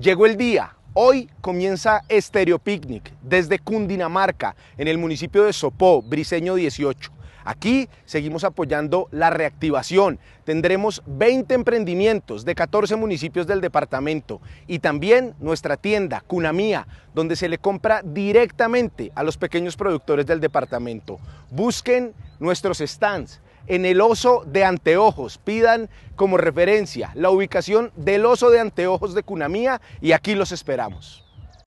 Llegó el día. Hoy comienza Estéreo Picnic desde Cundinamarca, en el municipio de Sopó, Briseño 18. Aquí seguimos apoyando la reactivación. Tendremos 20 emprendimientos de 14 municipios del departamento y también nuestra tienda Cunamía, donde se le compra directamente a los pequeños productores del departamento. Busquen nuestros stands, en el oso de anteojos. Pidan como referencia la ubicación del oso de anteojos de Cunamía y aquí los esperamos.